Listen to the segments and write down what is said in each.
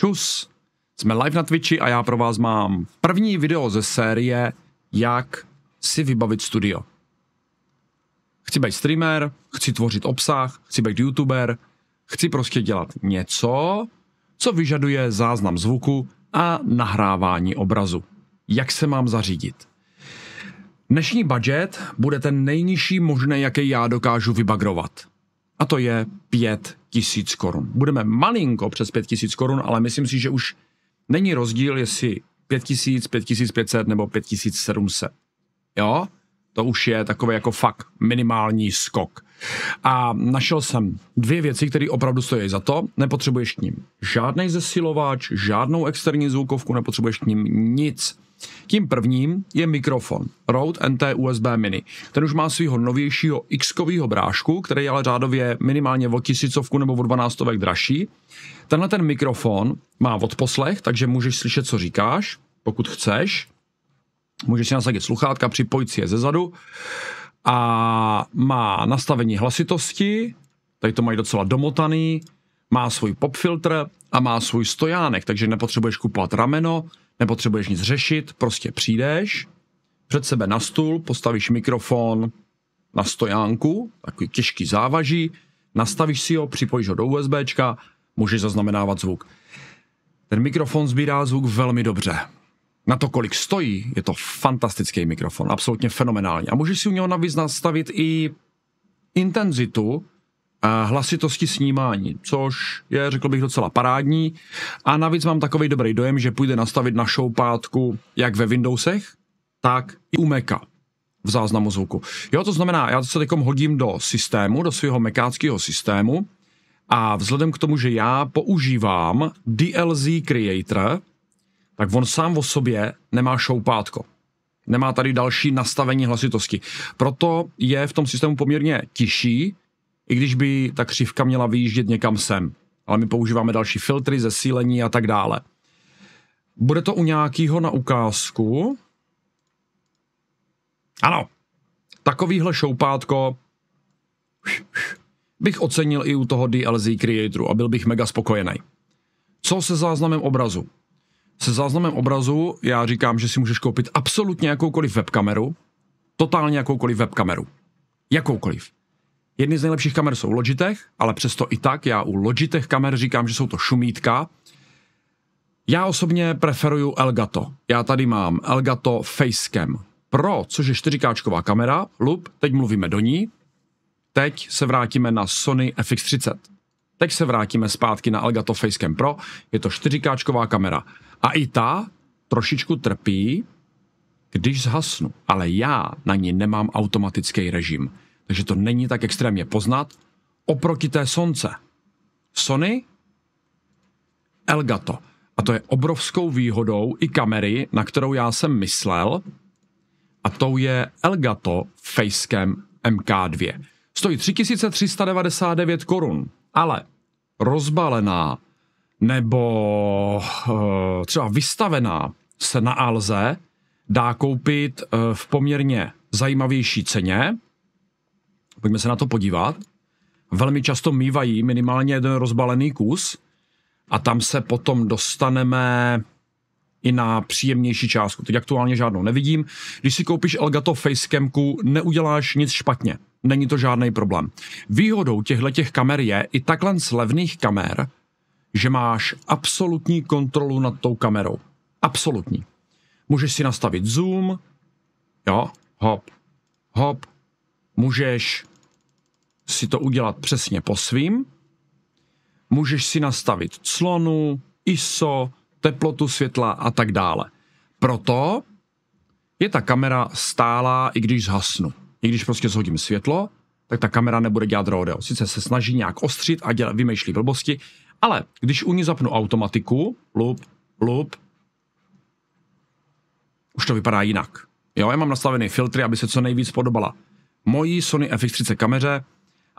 Čus, jsme live na Twitchi a já pro vás mám první video ze série Jak si vybavit studio. Chci být streamer, chci tvořit obsah, chci být youtuber, chci prostě dělat něco, co vyžaduje záznam zvuku a nahrávání obrazu. Jak se mám zařídit? Dnešní budget bude ten nejnižší možný, jaký já dokážu vybagrovat a to je 5 tisíc korun. Budeme malinko přes 5 tisíc korun, ale myslím si, že už není rozdíl, jestli 5 tisíc, 5 500 nebo 5 700. Jo? To už je takový jako fakt minimální skok. A našel jsem dvě věci, které opravdu stojí za to. Nepotřebuješ k ním žádný zesilováč, žádnou externí zvukovku, nepotřebuješ k ním nic tím prvním je mikrofon Rode NT-USB Mini. Ten už má svého novějšího x brášku, který je ale řádově minimálně o tisícovku nebo o dvanáctovek dražší. Tenhle ten mikrofon má odposlech, takže můžeš slyšet, co říkáš, pokud chceš. Můžeš si nasadit sluchátka, připojit si je zezadu a má nastavení hlasitosti, tady to mají docela domotaný, má svůj popfiltr a má svůj stojánek, takže nepotřebuješ kupovat rameno, nepotřebuješ nic řešit, prostě přijdeš, před sebe na stůl, postavíš mikrofon na stojánku, takový těžký závaží, nastavíš si ho, připojíš ho do USBčka, můžeš zaznamenávat zvuk. Ten mikrofon sbírá zvuk velmi dobře. Na to, kolik stojí, je to fantastický mikrofon, absolutně fenomenální. A můžeš si u něho navíc nastavit i intenzitu, hlasitosti snímání, což je, řekl bych, docela parádní. A navíc mám takový dobrý dojem, že půjde nastavit na šoupátku jak ve Windowsech, tak i u Maca v záznamu zvuku. Jo, to znamená, já se teď hodím do systému, do svého mekáckého systému a vzhledem k tomu, že já používám DLZ Creator, tak on sám o sobě nemá šoupátko. Nemá tady další nastavení hlasitosti. Proto je v tom systému poměrně tiší, i když by ta křivka měla vyjíždět někam sem. Ale my používáme další filtry, zesílení a tak dále. Bude to u nějakého na ukázku. Ano, takovýhle šoupátko bych ocenil i u toho DLZ Creatoru a byl bych mega spokojený. Co se záznamem obrazu? Se záznamem obrazu já říkám, že si můžeš koupit absolutně jakoukoliv webkameru, totálně jakoukoliv webkameru. Jakoukoliv. Jedny z nejlepších kamer jsou Logitech, ale přesto i tak já u Logitech kamer říkám, že jsou to šumítka. Já osobně preferuju Elgato. Já tady mám Elgato Facecam Pro, což je 4 kamera, lup, teď mluvíme do ní. Teď se vrátíme na Sony FX30. Teď se vrátíme zpátky na Elgato Facecam Pro, je to 4 kamera. A i ta trošičku trpí, když zhasnu, ale já na ní nemám automatický režim takže to není tak extrémně poznat, oproti té Sonce. Sony Elgato. A to je obrovskou výhodou i kamery, na kterou já jsem myslel, a tou je Elgato Facecam MK2. Stojí 3399 korun, ale rozbalená nebo uh, třeba vystavená se na Alze dá koupit uh, v poměrně zajímavější ceně, Pojďme se na to podívat. Velmi často mývají minimálně jeden rozbalený kus a tam se potom dostaneme i na příjemnější částku. Teď aktuálně žádnou nevidím. Když si koupíš Elgato Facecamku, neuděláš nic špatně. Není to žádný problém. Výhodou těchto kamer je i takhle z levných kamer, že máš absolutní kontrolu nad tou kamerou. Absolutní. Můžeš si nastavit zoom, jo, hop, hop, můžeš si to udělat přesně po svým. Můžeš si nastavit clonu, ISO, teplotu světla a tak dále. Proto je ta kamera stálá, i když zhasnu. I když prostě zhodím světlo, tak ta kamera nebude dělat rodeo. Sice se snaží nějak ostřit a dělat, vymýšlí blbosti, ale když u ní zapnu automatiku, lup, lup, už to vypadá jinak. Jo, já mám nastavený filtry, aby se co nejvíc podobala mojí Sony FX30 kameře,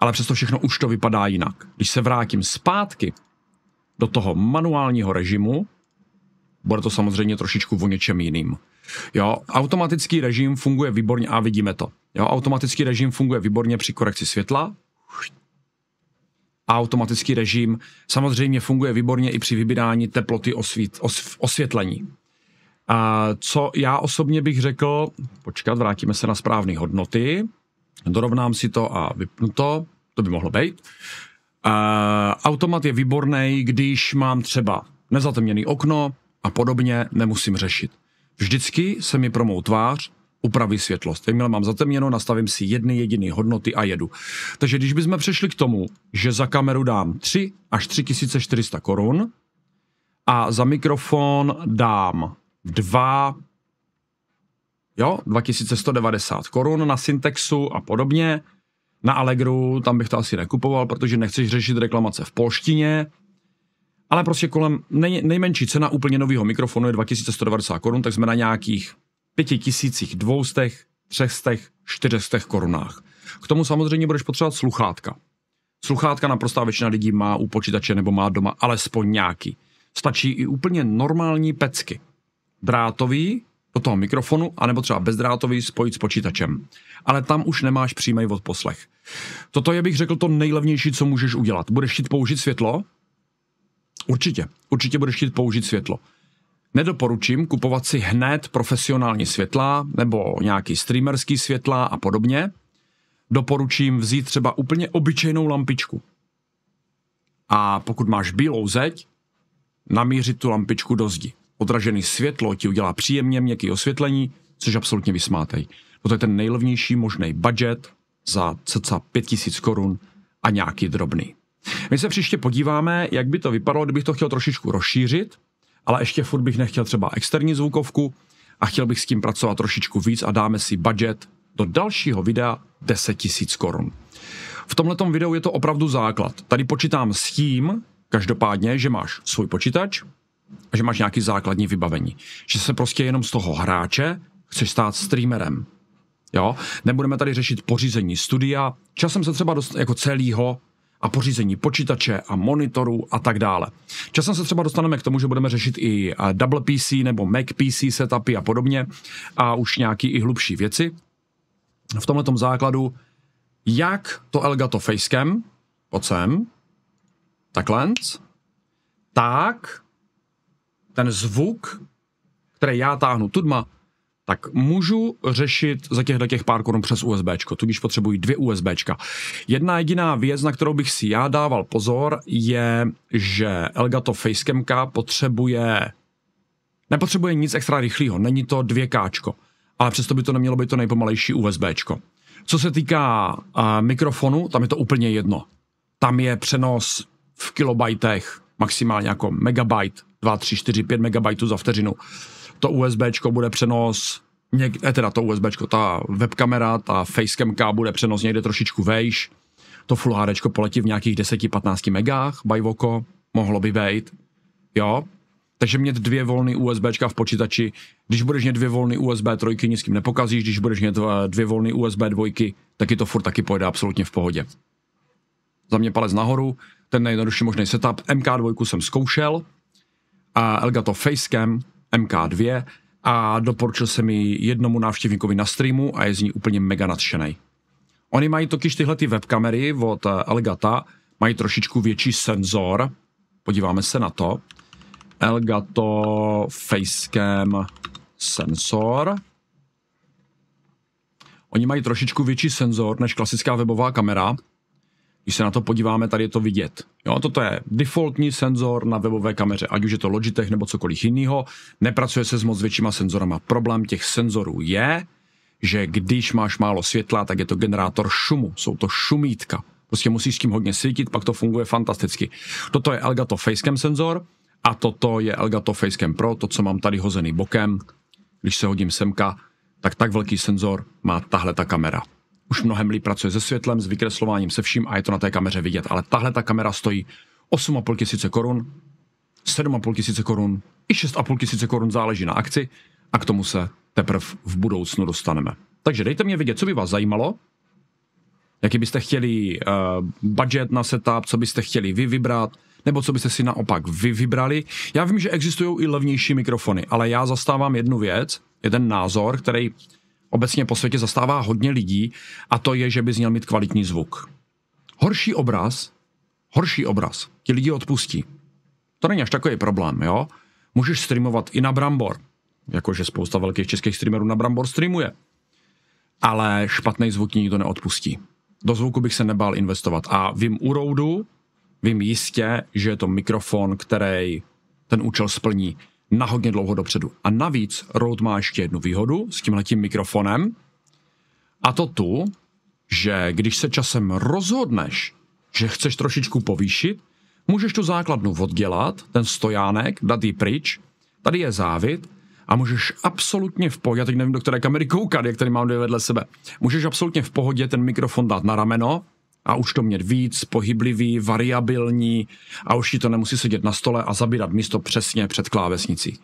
ale přesto všechno už to vypadá jinak. Když se vrátím zpátky do toho manuálního režimu, bude to samozřejmě trošičku o něčem jiným. Jo, automatický režim funguje výborně a vidíme to. Jo, automatický režim funguje výborně při korekci světla. A automatický režim samozřejmě funguje výborně i při vybírání teploty osvít, os, osvětlení. A co já osobně bych řekl, počkat, vrátíme se na správné hodnoty dorovnám si to a vypnu to, to by mohlo být. Uh, automat je výborný, když mám třeba nezatemněné okno a podobně, nemusím řešit. Vždycky se mi pro mou tvář upraví světlost. Jakmile mám zatemněno, nastavím si jedny jediné hodnoty a jedu. Takže když bychom přešli k tomu, že za kameru dám 3 až 3400 korun a za mikrofon dám 2 jo, 2190 korun na Syntexu a podobně. Na Allegru tam bych to asi nekupoval, protože nechceš řešit reklamace v polštině, ale prostě kolem nej, nejmenší cena úplně nového mikrofonu je 2190 korun, tak jsme na nějakých 5200, 300, 400 korunách. K tomu samozřejmě budeš potřebovat sluchátka. Sluchátka naprostá většina lidí má u počítače nebo má doma alespoň nějaký. Stačí i úplně normální pecky. Drátový, do toho mikrofonu, anebo třeba bezdrátový spojit s počítačem. Ale tam už nemáš přímý odposlech. Toto je, bych řekl, to nejlevnější, co můžeš udělat. Budeš chtít použít světlo? Určitě. Určitě budeš chtít použít světlo. Nedoporučím kupovat si hned profesionální světla nebo nějaký streamerský světla a podobně. Doporučím vzít třeba úplně obyčejnou lampičku. A pokud máš bílou zeď, namířit tu lampičku do zdi odražený světlo ti udělá příjemně měkký osvětlení, což absolutně vysmátej. No to je ten nejlevnější možný budget za cca 5000 korun a nějaký drobný. My se příště podíváme, jak by to vypadalo, kdybych to chtěl trošičku rozšířit, ale ještě furt bych nechtěl třeba externí zvukovku a chtěl bych s tím pracovat trošičku víc a dáme si budget do dalšího videa 10 000 korun. V tomto videu je to opravdu základ. Tady počítám s tím, každopádně, že máš svůj počítač, že máš nějaký základní vybavení. Že se prostě jenom z toho hráče chceš stát streamerem. Jo? Nebudeme tady řešit pořízení studia, časem se třeba dost, jako celýho a pořízení počítače a monitoru a tak dále. Časem se třeba dostaneme k tomu, že budeme řešit i eh, double PC nebo Mac PC setupy a podobně a už nějaký i hlubší věci. V tomhle základu, jak to Elgato Facecam, pojď sem, takhle, tak ten zvuk, který já táhnu tudma, tak můžu řešit za těchto těch pár korun přes USBčko, tudíž potřebuji dvě USBčka. Jedna jediná věc, na kterou bych si já dával pozor, je, že Elgato Facecamka potřebuje, nepotřebuje nic extra rychlého, není to 2K, ale přesto by to nemělo být to nejpomalejší USBčko. Co se týká uh, mikrofonu, tam je to úplně jedno. Tam je přenos v kilobajtech, maximálně jako megabyte, 2, 3, 4, 5 MB za vteřinu. To USB bude přenos někde, eh, teda to USB, ta webkamera, ta facecamka bude přenos někde trošičku vejš, to Full HD poletí v nějakých 10-15 megách, bajvoko, mohlo by vejt, jo. Takže mít dvě volné USBčka v počítači, když budeš mít dvě volné USB trojky, nic s tím nepokazíš, když budeš mít eh, dvě volné USB dvojky, taky to furt taky pojede absolutně v pohodě. Za mě palec nahoru, ten nejjednodušší možný setup. MK2 jsem zkoušel, a Facecam MK2 a doporučil jsem ji jednomu návštěvníkovi na streamu a je z ní úplně mega nadšený. Oni mají totiž tyhle ty webkamery od eh, Elgata, mají trošičku větší senzor, podíváme se na to. Elgato Facecam senzor. Oni mají trošičku větší senzor než klasická webová kamera, když se na to podíváme, tady je to vidět. Jo, toto je defaultní senzor na webové kameře, ať už je to Logitech nebo cokoliv jiného. Nepracuje se s moc většíma senzorama. Problém těch senzorů je, že když máš málo světla, tak je to generátor šumu. Jsou to šumítka. Prostě musíš s tím hodně svítit, pak to funguje fantasticky. Toto je Elgato Facecam senzor a toto je Elgato Facecam Pro, to, co mám tady hozený bokem. Když se hodím semka, tak tak velký senzor má tahle ta kamera už mnohem líp pracuje se světlem, s vykreslováním, se vším a je to na té kameře vidět. Ale tahle ta kamera stojí 8,5 tisíce korun, 7,5 tisíce korun i 6,5 tisíce korun záleží na akci a k tomu se teprve v budoucnu dostaneme. Takže dejte mě vědět, co by vás zajímalo, jaký byste chtěli uh, budget na setup, co byste chtěli vy vybrat, nebo co byste si naopak vy vybrali. Já vím, že existují i levnější mikrofony, ale já zastávám jednu věc, jeden názor, který obecně po světě zastává hodně lidí a to je, že bys měl mít kvalitní zvuk. Horší obraz, horší obraz, ti lidi odpustí. To není až takový problém, jo? Můžeš streamovat i na Brambor, jakože spousta velkých českých streamerů na Brambor streamuje. Ale špatný zvuk nikdo neodpustí. Do zvuku bych se nebál investovat. A vím u Roudu, vím jistě, že je to mikrofon, který ten účel splní na hodně dlouho dopředu. A navíc Rode má ještě jednu výhodu s tímhletím mikrofonem a to tu, že když se časem rozhodneš, že chceš trošičku povýšit, můžeš tu základnu oddělat, ten stojánek, dát ji pryč, tady je závit a můžeš absolutně v pohodě, já teď nevím, do které kamery koukat, jak tady mám dvě vedle sebe, můžeš absolutně v pohodě ten mikrofon dát na rameno, a už to mět víc, pohyblivý, variabilní a už ti to nemusí sedět na stole a zabírat místo přesně před klávesnicí.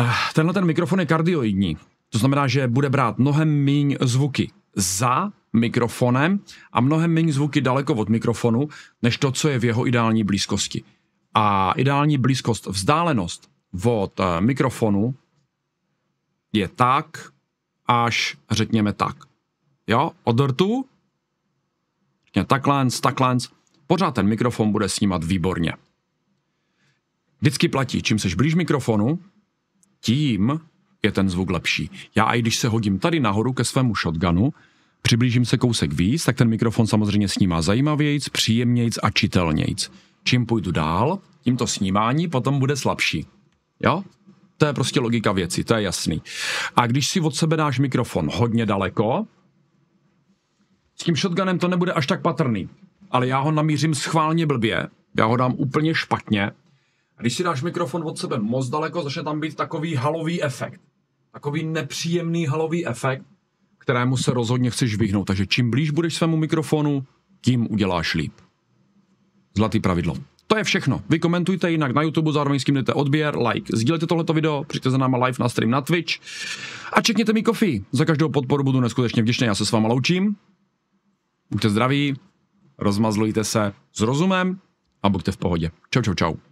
Eh, tenhle ten mikrofon je kardioidní, to znamená, že bude brát mnohem míň zvuky za mikrofonem a mnohem méně zvuky daleko od mikrofonu, než to, co je v jeho ideální blízkosti. A ideální blízkost, vzdálenost od eh, mikrofonu je tak, až řekněme tak. Jo, od rtu takhle, takhle, pořád ten mikrofon bude snímat výborně. Vždycky platí, čím seš blíž mikrofonu, tím je ten zvuk lepší. Já i když se hodím tady nahoru ke svému shotgunu, přiblížím se kousek víc, tak ten mikrofon samozřejmě snímá zajímavějíc, příjemnějíc, a čitelnějíc. Čím půjdu dál, tím to snímání potom bude slabší. Jo? To je prostě logika věci, to je jasný. A když si od sebe dáš mikrofon hodně daleko, s tím shotgunem to nebude až tak patrný, ale já ho namířím schválně blbě, já ho dám úplně špatně. A když si dáš mikrofon od sebe moc daleko, začne tam být takový halový efekt. Takový nepříjemný halový efekt, kterému se rozhodně chceš vyhnout. Takže čím blíž budeš svému mikrofonu, tím uděláš líp. Zlatý pravidlo. To je všechno. Vy komentujte jinak na YouTube, zároveň s kým odběr, like, sdílejte tohleto video, přijďte za náma live na stream na Twitch a čekněte mi kofí. Za každou podporu budu neskutečně vděčný, já se s váma loučím. Buďte zdraví, rozmazlujte se s rozumem a buďte v pohodě. Čau, čau, čau.